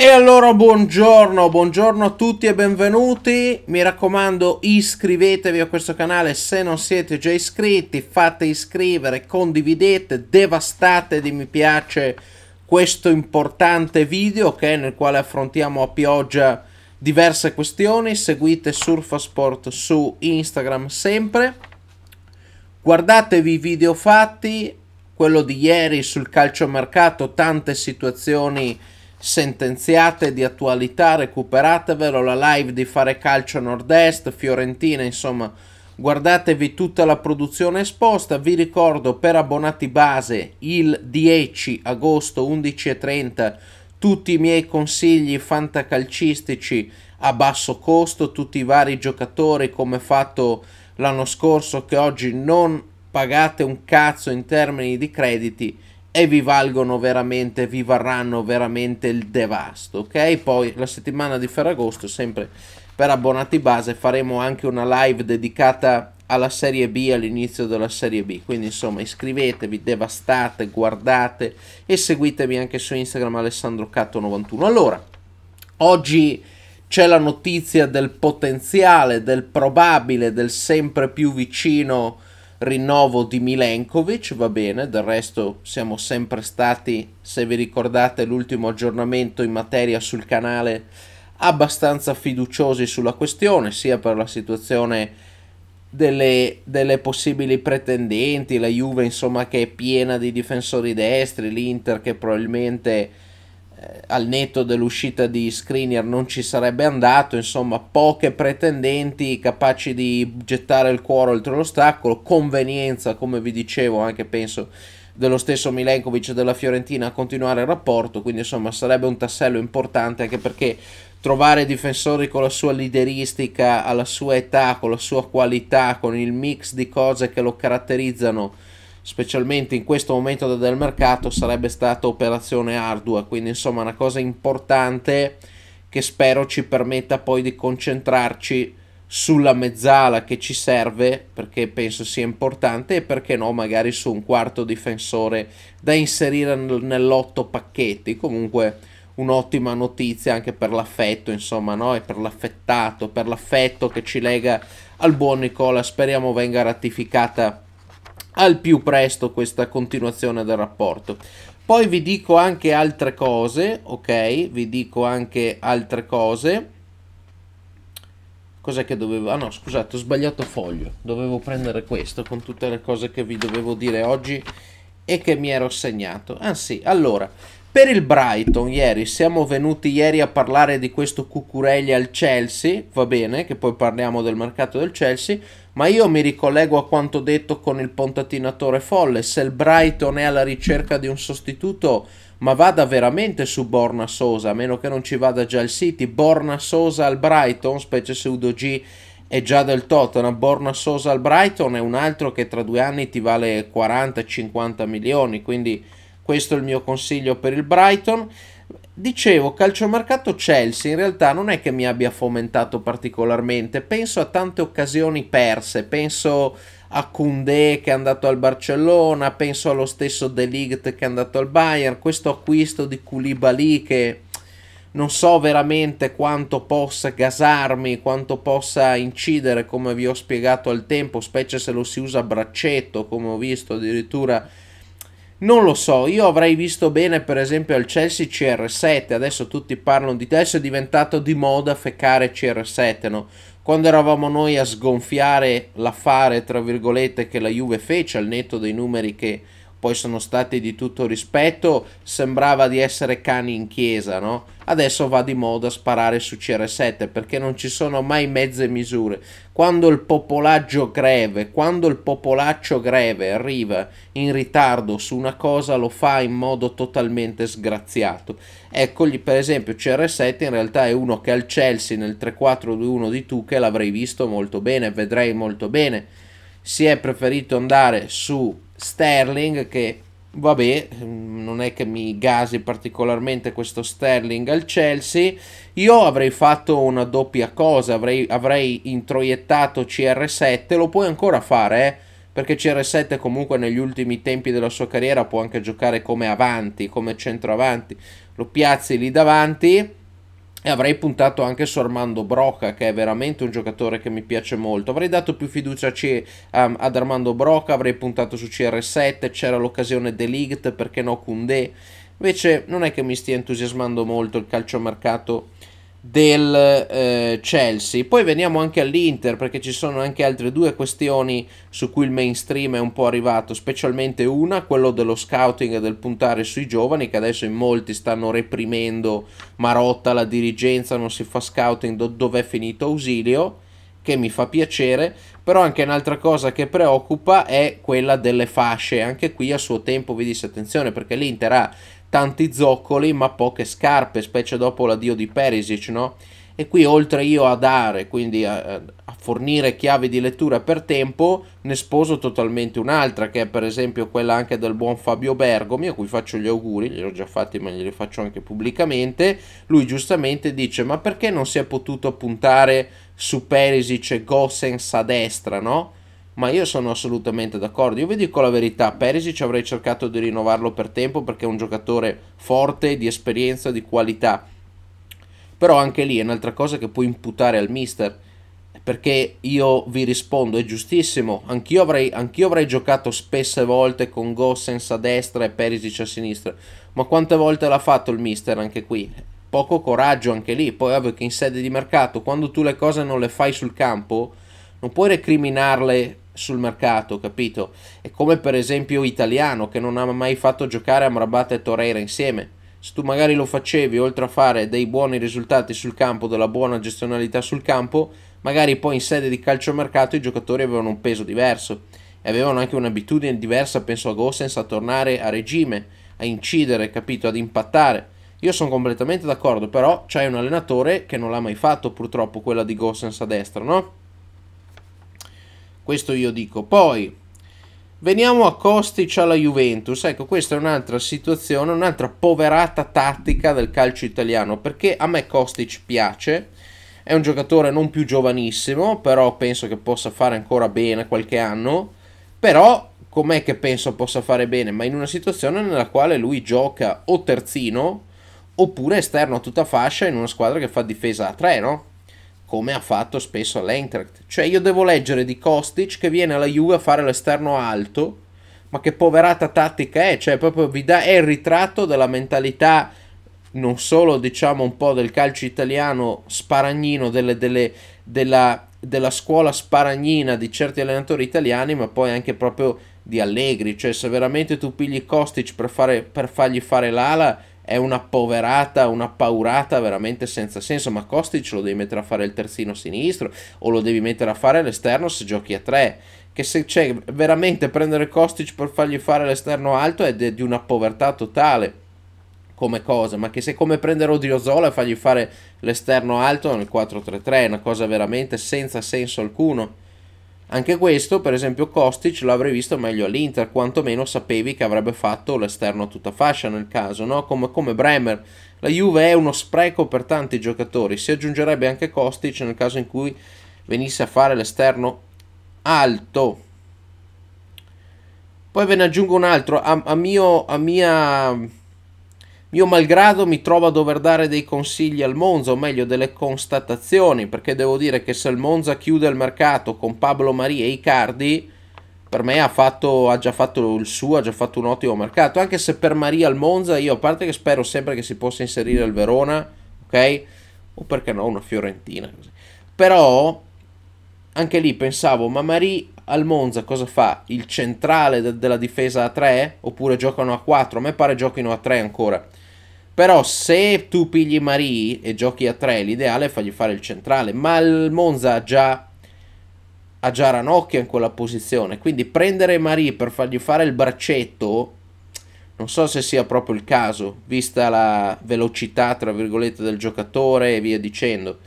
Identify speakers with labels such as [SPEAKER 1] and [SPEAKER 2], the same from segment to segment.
[SPEAKER 1] E allora buongiorno, buongiorno a tutti e benvenuti, mi raccomando iscrivetevi a questo canale se non siete già iscritti, fate iscrivere, condividete, devastate di mi piace questo importante video okay, nel quale affrontiamo a pioggia diverse questioni, seguite Surfasport su Instagram sempre, guardatevi i video fatti, quello di ieri sul calciomercato, tante situazioni sentenziate di attualità, recuperatevelo, la live di Fare Calcio Nord-Est, Fiorentina, insomma, guardatevi tutta la produzione esposta. Vi ricordo per abbonati base il 10 agosto 11.30 tutti i miei consigli fantacalcistici a basso costo, tutti i vari giocatori come fatto l'anno scorso che oggi non pagate un cazzo in termini di crediti e vi valgono veramente, vi varranno veramente il devasto, ok? Poi la settimana di Ferragosto, sempre per abbonati base, faremo anche una live dedicata alla Serie B, all'inizio della Serie B. Quindi insomma iscrivetevi, devastate, guardate e seguitemi anche su Instagram alessandrocatto 91. Allora, oggi c'è la notizia del potenziale, del probabile, del sempre più vicino rinnovo di Milenkovic, va bene, del resto siamo sempre stati, se vi ricordate l'ultimo aggiornamento in materia sul canale, abbastanza fiduciosi sulla questione, sia per la situazione delle, delle possibili pretendenti, la Juve insomma che è piena di difensori destri, l'Inter che probabilmente eh, al netto dell'uscita di Screener non ci sarebbe andato, insomma poche pretendenti capaci di gettare il cuore oltre l'ostacolo, convenienza come vi dicevo anche penso dello stesso Milenkovic e della Fiorentina a continuare il rapporto, quindi insomma sarebbe un tassello importante anche perché trovare difensori con la sua lideristica, alla sua età, con la sua qualità, con il mix di cose che lo caratterizzano specialmente in questo momento del mercato sarebbe stata operazione ardua quindi insomma una cosa importante che spero ci permetta poi di concentrarci sulla mezzala che ci serve perché penso sia importante e perché no magari su un quarto difensore da inserire nell'otto pacchetti comunque un'ottima notizia anche per l'affetto insomma no? e per l'affettato per l'affetto che ci lega al buon Nicola speriamo venga ratificata al più presto questa continuazione del rapporto. Poi vi dico anche altre cose, ok? Vi dico anche altre cose. Cos'è che dovevo... Ah no, scusate, ho sbagliato foglio. Dovevo prendere questo con tutte le cose che vi dovevo dire oggi e che mi ero segnato. ah, sì, allora, per il Brighton ieri, siamo venuti ieri a parlare di questo Cucurelli al Chelsea, va bene, che poi parliamo del mercato del Chelsea ma io mi ricollego a quanto detto con il pontatinatore folle, se il Brighton è alla ricerca di un sostituto, ma vada veramente su Borna Sosa, a meno che non ci vada già il City. Borna Sosa al Brighton, specie se Udo G è già del Tottenham, Borna Sosa al Brighton è un altro che tra due anni ti vale 40-50 milioni, quindi questo è il mio consiglio per il Brighton. Dicevo, calciomercato Chelsea in realtà non è che mi abbia fomentato particolarmente, penso a tante occasioni perse, penso a Koundé che è andato al Barcellona, penso allo stesso De Ligt che è andato al Bayern, questo acquisto di Koulibaly che non so veramente quanto possa gasarmi, quanto possa incidere come vi ho spiegato al tempo, specie se lo si usa a braccetto come ho visto addirittura non lo so, io avrei visto bene per esempio al Chelsea CR7, adesso tutti parlano di adesso è diventato di moda feccare CR7, no? Quando eravamo noi a sgonfiare l'affare, tra virgolette, che la Juve fece, al netto dei numeri che poi sono stati di tutto rispetto, sembrava di essere cani in chiesa, no? Adesso va di moda sparare su CR7 perché non ci sono mai mezze misure. Quando il popolaggio greve, quando il popolaccio greve arriva in ritardo su una cosa lo fa in modo totalmente sgraziato. Eccogli per esempio CR7 in realtà è uno che al Chelsea nel 3-4-2-1 di Tuchel l'avrei visto molto bene, vedrei molto bene. Si è preferito andare su Sterling che vabbè, non è che mi gasi particolarmente questo Sterling al Chelsea. Io avrei fatto una doppia cosa, avrei, avrei introiettato CR7, lo puoi ancora fare, eh? perché CR7 comunque negli ultimi tempi della sua carriera può anche giocare come avanti, come centroavanti, lo piazzi lì davanti e avrei puntato anche su Armando Broca che è veramente un giocatore che mi piace molto avrei dato più fiducia C, um, ad Armando Broca avrei puntato su CR7 c'era l'occasione Delict perché no Kunde invece non è che mi stia entusiasmando molto il calciomercato mercato del eh, Chelsea. Poi veniamo anche all'Inter perché ci sono anche altre due questioni su cui il mainstream è un po' arrivato, specialmente una, quello dello scouting e del puntare sui giovani che adesso in molti stanno reprimendo Marotta, la dirigenza non si fa scouting, do- dov'è finito Ausilio? Che mi fa piacere, però anche un'altra cosa che preoccupa è quella delle fasce. Anche qui a suo tempo vi disse attenzione perché l'Inter ha tanti zoccoli ma poche scarpe, specie dopo l'addio di Perisic, no? E qui oltre io a dare, quindi a, a fornire chiavi di lettura per tempo, ne sposo totalmente un'altra, che è per esempio quella anche del buon Fabio Bergomi, a cui faccio gli auguri, li ho già fatti ma glieli faccio anche pubblicamente. Lui giustamente dice, ma perché non si è potuto puntare su Perisic e Gossens a destra, no? ma io sono assolutamente d'accordo. Io vi dico la verità, Perisic avrei cercato di rinnovarlo per tempo perché è un giocatore forte, di esperienza, di qualità. Però anche lì è un'altra cosa che puoi imputare al mister. Perché io vi rispondo, è giustissimo. Anch'io avrei, anch'io avrei giocato spesse volte con Gossens a destra e Perisic a sinistra. Ma quante volte l'ha fatto il mister anche qui? Poco coraggio anche lì. Poi ovvio che in sede di mercato, quando tu le cose non le fai sul campo, non puoi recriminarle sul mercato, capito? È come per esempio Italiano che non ha mai fatto giocare Amrabat e Torreira insieme. Se tu magari lo facevi, oltre a fare dei buoni risultati sul campo, della buona gestionalità sul campo, magari poi in sede di calciomercato i giocatori avevano un peso diverso e avevano anche un'abitudine diversa, penso a Gossens, a tornare a regime, a incidere, capito, ad impattare. Io sono completamente d'accordo, però c'è un allenatore che non l'ha mai fatto purtroppo quella di Gossens a destra, no? Questo io dico. Poi veniamo a Kostic alla Juventus. Ecco, questa è un'altra situazione, un'altra poverata tattica del calcio italiano, perché a me Kostic piace. È un giocatore non più giovanissimo, però penso che possa fare ancora bene qualche anno. Però com'è che penso possa fare bene? Ma in una situazione nella quale lui gioca o terzino oppure esterno a tutta fascia in una squadra che fa difesa a tre, no? come ha fatto spesso all'Eintracht. Cioè io devo leggere di Kostic che viene alla Juve a fare l'esterno alto, ma che poverata tattica è, cioè proprio vi dà, è il ritratto della mentalità non solo diciamo un po' del calcio italiano sparagnino, delle, delle, della, della scuola sparagnina di certi allenatori italiani, ma poi anche proprio di Allegri, cioè se veramente tu pigli Kostic per, fare, per fargli fare l'ala è una poverata, una paurata veramente senza senso, ma Kostic lo devi mettere a fare il terzino sinistro o lo devi mettere a fare all'esterno se giochi a tre. Che se c'è veramente prendere Kostic per fargli fare l'esterno alto è di una povertà totale come cosa, ma che se come prendere Odriozola e fargli fare l'esterno alto nel 4-3-3 è una cosa veramente senza senso alcuno. Anche questo, per esempio, Kostic lo avrei visto meglio all'Inter, quantomeno sapevi che avrebbe fatto l'esterno a tutta fascia nel caso, no? come, come Bremer. La Juve è uno spreco per tanti giocatori, si aggiungerebbe anche Kostic nel caso in cui venisse a fare l'esterno alto. Poi ve ne aggiungo un altro, a, a, mio, a mia mio malgrado mi trovo a dover dare dei consigli al Monza, o meglio delle constatazioni, perché devo dire che se il Monza chiude il mercato con Pablo Maria e Icardi, per me ha, fatto, ha già fatto il suo, ha già fatto un ottimo mercato, anche se per Maria al Monza io a parte che spero sempre che si possa inserire il Verona, ok? O perché no, una Fiorentina. Così. Però anche lì pensavo, ma Maria al Monza cosa fa? Il centrale de- della difesa a 3 oppure giocano a 4? A me pare giochino a 3 ancora. Però se tu pigli Marie e giochi a 3, l'ideale è fargli fare il centrale. Ma il Monza ha già, ha già Ranocchia in quella posizione. Quindi prendere Marie per fargli fare il braccetto, non so se sia proprio il caso, vista la velocità, tra virgolette, del giocatore e via dicendo.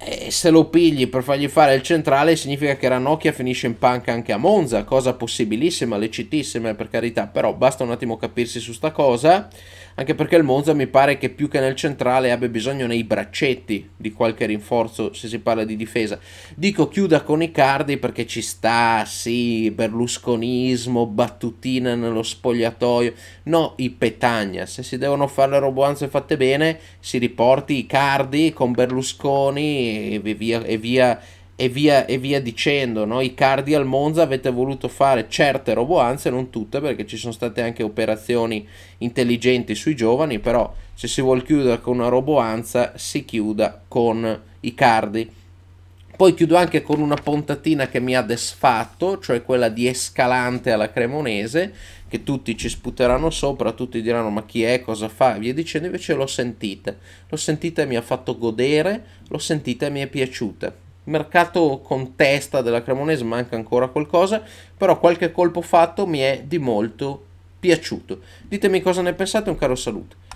[SPEAKER 1] E eh, se lo pigli per fargli fare il centrale significa che Ranocchia finisce in panca anche a Monza, cosa possibilissima, lecitissima per carità, però basta un attimo capirsi su sta cosa, anche perché il Monza mi pare che più che nel centrale abbia bisogno nei braccetti di qualche rinforzo se si parla di difesa. Dico chiuda con i cardi perché ci sta, sì, berlusconismo, battutina nello spogliatoio, no, i petagna, se si devono fare le roboanze fatte bene si riporti i cardi con Berlusconi e, via, e, via, e, via, e via dicendo. No? I cardi al Monza avete voluto fare certe roboanze, non tutte, perché ci sono state anche operazioni intelligenti sui giovani, però se si vuole chiudere con una roboanza si chiuda con i cardi. Poi chiudo anche con una puntatina che mi ha desfatto, cioè quella di Escalante alla Cremonese, che tutti ci sputeranno sopra, tutti diranno ma chi è, cosa fa, e via dicendo, invece l'ho sentita, l'ho sentita e mi ha fatto godere, l'ho sentita e mi è piaciuta mercato con testa della Cremonese manca ancora qualcosa, però qualche colpo fatto mi è di molto piaciuto. Ditemi cosa ne pensate, un caro saluto.